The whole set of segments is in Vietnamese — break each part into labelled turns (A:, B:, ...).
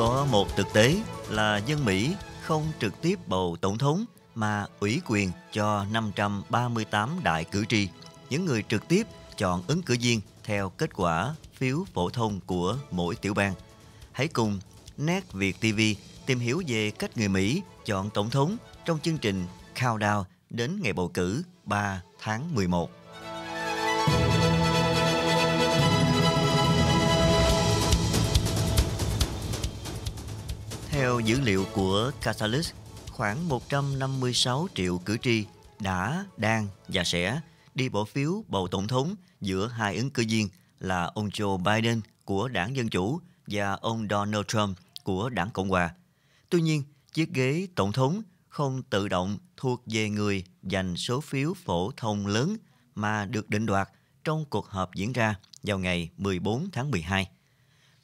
A: Có một thực tế là dân Mỹ không trực tiếp bầu tổng thống mà ủy quyền cho 538 đại cử tri, những người trực tiếp chọn ứng cử viên theo kết quả phiếu phổ thông của mỗi tiểu bang. Hãy cùng Nét Việt TV tìm hiểu về cách người Mỹ chọn tổng thống trong chương trình Countdown đến ngày bầu cử 3 tháng 11. Theo dữ liệu của Catalyst, khoảng 156 triệu cử tri đã, đang và sẽ đi bỏ phiếu bầu tổng thống giữa hai ứng cử viên là ông Joe Biden của đảng Dân Chủ và ông Donald Trump của đảng Cộng Hòa. Tuy nhiên, chiếc ghế tổng thống không tự động thuộc về người giành số phiếu phổ thông lớn mà được định đoạt trong cuộc họp diễn ra vào ngày 14 tháng 12.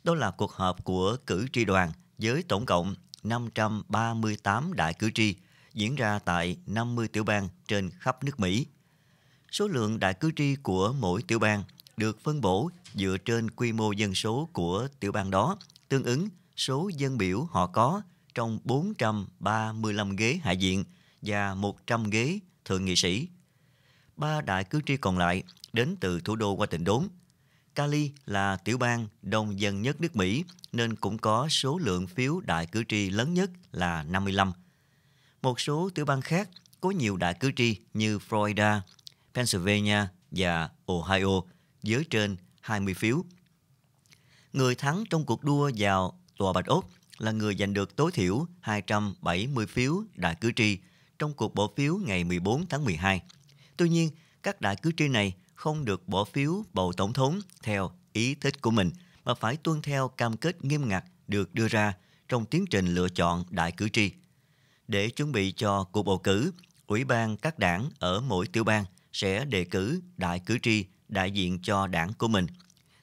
A: Đó là cuộc họp của cử tri đoàn – với tổng cộng 538 đại cử tri diễn ra tại 50 tiểu bang trên khắp nước Mỹ. Số lượng đại cử tri của mỗi tiểu bang được phân bổ dựa trên quy mô dân số của tiểu bang đó, tương ứng số dân biểu họ có trong 435 ghế hạ viện và 100 ghế thượng nghị sĩ. Ba đại cử tri còn lại đến từ thủ đô Washington Cali là tiểu bang đông dân nhất nước Mỹ nên cũng có số lượng phiếu đại cử tri lớn nhất là 55. Một số tiểu bang khác có nhiều đại cử tri như Florida, Pennsylvania và Ohio dưới trên 20 phiếu. Người thắng trong cuộc đua vào Tòa Bạch Ốc là người giành được tối thiểu 270 phiếu đại cử tri trong cuộc bỏ phiếu ngày 14 tháng 12. Tuy nhiên, các đại cử tri này không được bỏ phiếu bầu tổng thống theo ý thích của mình mà phải tuân theo cam kết nghiêm ngặt được đưa ra trong tiến trình lựa chọn đại cử tri. Để chuẩn bị cho cuộc bầu cử, Ủy ban các đảng ở mỗi tiểu bang sẽ đề cử đại cử tri đại diện cho đảng của mình.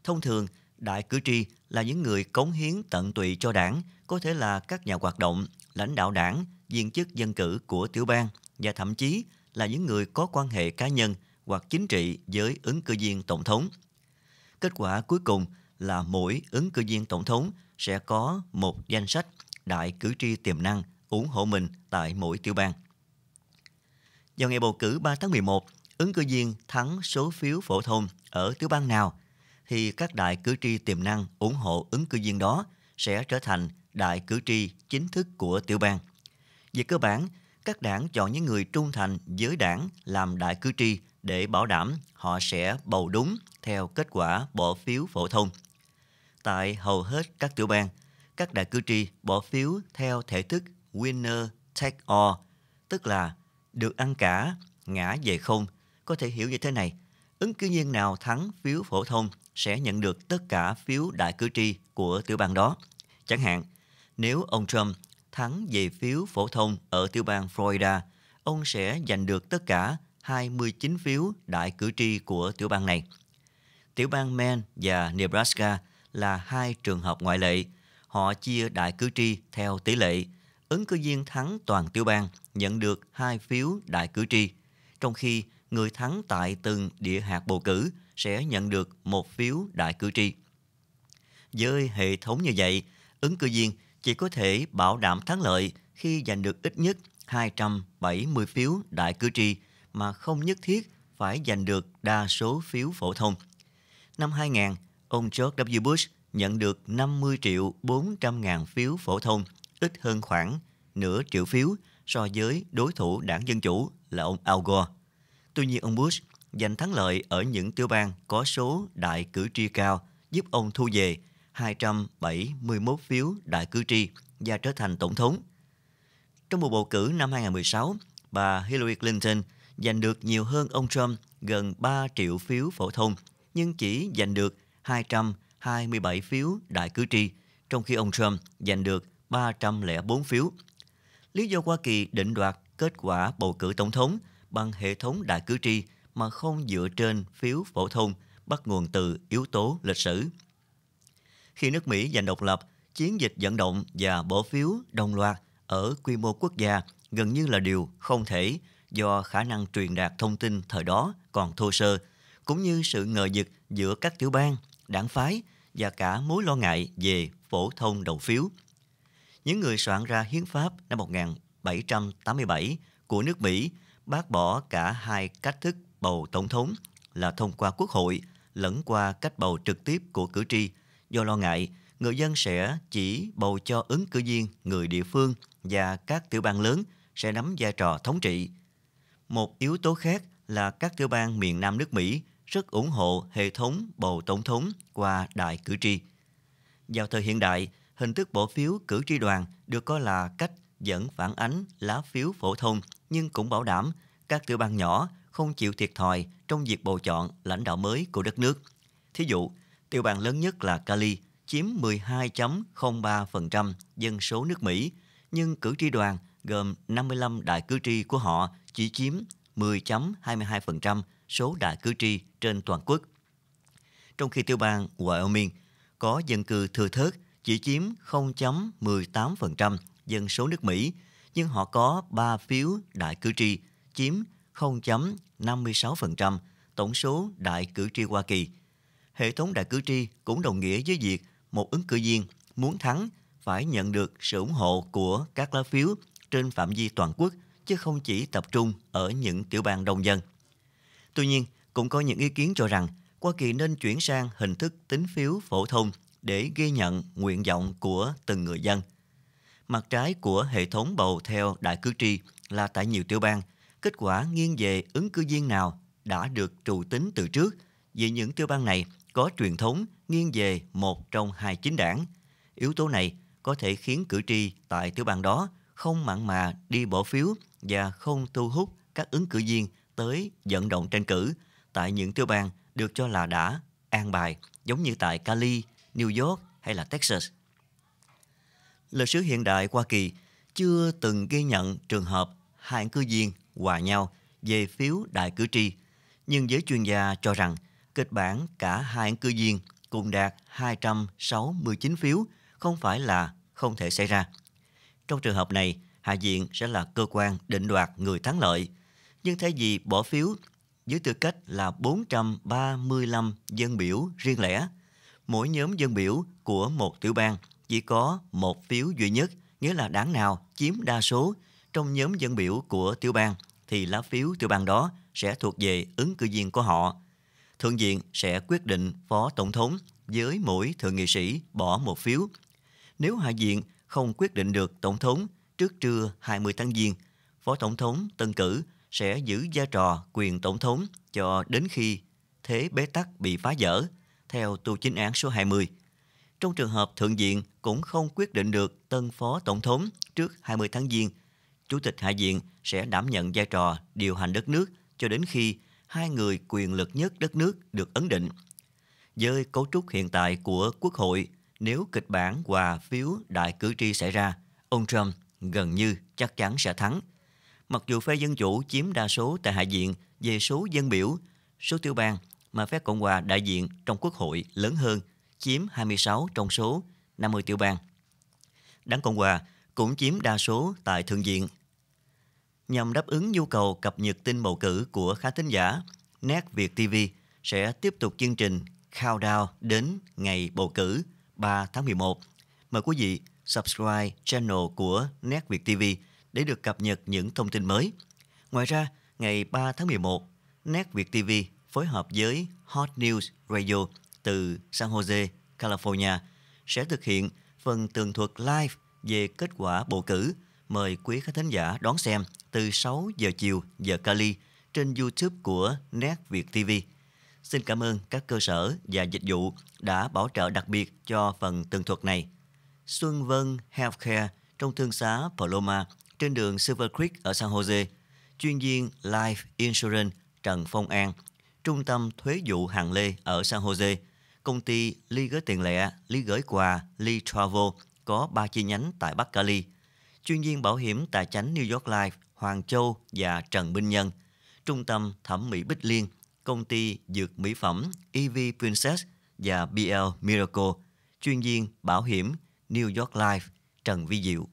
A: Thông thường, đại cử tri là những người cống hiến tận tụy cho đảng, có thể là các nhà hoạt động, lãnh đạo đảng, viên chức dân cử của tiểu bang và thậm chí là những người có quan hệ cá nhân hoặc chính trị với ứng cử viên tổng thống. Kết quả cuối cùng là mỗi ứng cử viên tổng thống sẽ có một danh sách đại cử tri tiềm năng ủng hộ mình tại mỗi tiểu bang. Vào ngày bầu cử 3 tháng 11, ứng cử viên thắng số phiếu phổ thông ở tiểu bang nào thì các đại cử tri tiềm năng ủng hộ ứng cử viên đó sẽ trở thành đại cử tri chính thức của tiểu bang. Về cơ bản, các đảng chọn những người trung thành với đảng làm đại cử tri để bảo đảm họ sẽ bầu đúng theo kết quả bỏ phiếu phổ thông. Tại hầu hết các tiểu bang, các đại cử tri bỏ phiếu theo thể thức winner take all, tức là được ăn cả, ngã về không. Có thể hiểu như thế này, ứng cử viên nào thắng phiếu phổ thông sẽ nhận được tất cả phiếu đại cử tri của tiểu bang đó. Chẳng hạn, nếu ông Trump thắng về phiếu phổ thông ở tiểu bang Florida, ông sẽ giành được tất cả 29 phiếu đại cử tri của tiểu bang này. Tiểu bang Maine và Nebraska là hai trường hợp ngoại lệ. Họ chia đại cử tri theo tỷ lệ. Ứng cử viên thắng toàn tiểu bang nhận được hai phiếu đại cử tri, trong khi người thắng tại từng địa hạt bầu cử sẽ nhận được một phiếu đại cử tri. Với hệ thống như vậy, ứng cử viên chỉ có thể bảo đảm thắng lợi khi giành được ít nhất 270 phiếu đại cử tri mà không nhất thiết phải giành được đa số phiếu phổ thông. Năm 2000, ông George W. Bush nhận được 50 triệu 400 ngàn phiếu phổ thông, ít hơn khoảng nửa triệu phiếu so với đối thủ đảng Dân Chủ là ông Al Gore. Tuy nhiên ông Bush giành thắng lợi ở những tiểu bang có số đại cử tri cao giúp ông thu về 271 phiếu đại cử tri và trở thành tổng thống. Trong một bầu cử năm 2016, bà Hillary Clinton – giành được nhiều hơn ông Trump gần 3 triệu phiếu phổ thông, nhưng chỉ giành được 227 phiếu đại cử tri, trong khi ông Trump giành được 304 phiếu. Lý do Hoa Kỳ định đoạt kết quả bầu cử tổng thống bằng hệ thống đại cử tri mà không dựa trên phiếu phổ thông bắt nguồn từ yếu tố lịch sử. Khi nước Mỹ giành độc lập, chiến dịch vận động và bỏ phiếu đồng loạt ở quy mô quốc gia gần như là điều không thể do khả năng truyền đạt thông tin thời đó còn thô sơ, cũng như sự ngờ vực giữa các tiểu bang, đảng phái và cả mối lo ngại về phổ thông đầu phiếu. Những người soạn ra hiến pháp năm 1787 của nước Mỹ bác bỏ cả hai cách thức bầu tổng thống là thông qua quốc hội lẫn qua cách bầu trực tiếp của cử tri do lo ngại người dân sẽ chỉ bầu cho ứng cử viên người địa phương và các tiểu bang lớn sẽ nắm vai trò thống trị một yếu tố khác là các tiểu bang miền Nam nước Mỹ rất ủng hộ hệ thống bầu tổng thống qua đại cử tri. Vào thời hiện đại, hình thức bỏ phiếu cử tri đoàn được coi là cách dẫn phản ánh lá phiếu phổ thông nhưng cũng bảo đảm các tiểu bang nhỏ không chịu thiệt thòi trong việc bầu chọn lãnh đạo mới của đất nước. Thí dụ, tiểu bang lớn nhất là Cali chiếm 12.03% dân số nước Mỹ, nhưng cử tri đoàn gồm 55 đại cử tri của họ chỉ chiếm 10.22% số đại cử tri trên toàn quốc. Trong khi tiểu bang Wyoming có dân cư thừa thớt chỉ chiếm 0.18% dân số nước Mỹ, nhưng họ có 3 phiếu đại cử tri chiếm 0.56% tổng số đại cử tri Hoa Kỳ. Hệ thống đại cử tri cũng đồng nghĩa với việc một ứng cử viên muốn thắng phải nhận được sự ủng hộ của các lá phiếu trên phạm vi toàn quốc chứ không chỉ tập trung ở những tiểu bang đông dân. Tuy nhiên, cũng có những ý kiến cho rằng Hoa Kỳ nên chuyển sang hình thức tính phiếu phổ thông để ghi nhận nguyện vọng của từng người dân. Mặt trái của hệ thống bầu theo đại cử tri là tại nhiều tiểu bang, kết quả nghiêng về ứng cử viên nào đã được trù tính từ trước, vì những tiểu bang này có truyền thống nghiêng về một trong hai chính đảng. Yếu tố này có thể khiến cử tri tại tiểu bang đó không mặn mà đi bỏ phiếu và không thu hút các ứng cử viên tới vận động tranh cử tại những tiểu bang được cho là đã an bài, giống như tại Cali, New York hay là Texas. Lịch sử hiện đại Hoa Kỳ chưa từng ghi nhận trường hợp hai ứng cử viên hòa nhau về phiếu đại cử tri, nhưng giới chuyên gia cho rằng kịch bản cả hai ứng cử viên cùng đạt 269 phiếu không phải là không thể xảy ra. Trong trường hợp này, Hạ viện sẽ là cơ quan định đoạt người thắng lợi. Nhưng thay vì bỏ phiếu dưới tư cách là 435 dân biểu riêng lẻ, mỗi nhóm dân biểu của một tiểu bang chỉ có một phiếu duy nhất, nghĩa là đảng nào chiếm đa số trong nhóm dân biểu của tiểu bang thì lá phiếu tiểu bang đó sẽ thuộc về ứng cử viên của họ. Thượng viện sẽ quyết định phó tổng thống với mỗi thượng nghị sĩ bỏ một phiếu. Nếu hạ viện không quyết định được Tổng thống trước trưa 20 tháng Giêng, Phó Tổng thống Tân Cử sẽ giữ vai trò quyền Tổng thống cho đến khi thế bế tắc bị phá vỡ, theo tu chính án số 20. Trong trường hợp Thượng viện cũng không quyết định được tân Phó Tổng thống trước 20 tháng Giêng, Chủ tịch Hạ viện sẽ đảm nhận vai trò điều hành đất nước cho đến khi hai người quyền lực nhất đất nước được ấn định. Với cấu trúc hiện tại của Quốc hội – nếu kịch bản hòa phiếu đại cử tri xảy ra, ông Trump gần như chắc chắn sẽ thắng. Mặc dù phe Dân Chủ chiếm đa số tại Hạ viện về số dân biểu, số tiểu bang mà phe Cộng hòa đại diện trong Quốc hội lớn hơn, chiếm 26 trong số 50 tiểu bang. Đảng Cộng hòa cũng chiếm đa số tại Thượng viện. Nhằm đáp ứng nhu cầu cập nhật tin bầu cử của khá thính giả, Nét Việt TV sẽ tiếp tục chương trình Countdown đến ngày bầu cử – 3 tháng 11. Mời quý vị subscribe channel của Net Việt TV để được cập nhật những thông tin mới. Ngoài ra, ngày 3 tháng 11, Net Việt TV phối hợp với Hot News Radio từ San Jose, California sẽ thực hiện phần tường thuật live về kết quả bầu cử. Mời quý khán thính giả đón xem từ 6 giờ chiều giờ Cali trên YouTube của Net Việt TV. Xin cảm ơn các cơ sở và dịch vụ đã bảo trợ đặc biệt cho phần tường thuật này. Xuân Vân Healthcare trong thương xá Paloma trên đường Silver Creek ở San Jose, chuyên viên Life Insurance Trần Phong An, trung tâm thuế vụ Hàng Lê ở San Jose, công ty Ly gửi tiền lẻ, Ly gửi quà, Ly Travel có 3 chi nhánh tại Bắc Cali, chuyên viên bảo hiểm tài chánh New York Life Hoàng Châu và Trần Minh Nhân, trung tâm thẩm mỹ Bích Liên công ty dược mỹ phẩm EV Princess và BL Miracle, chuyên viên bảo hiểm New York Life Trần Vi Diệu.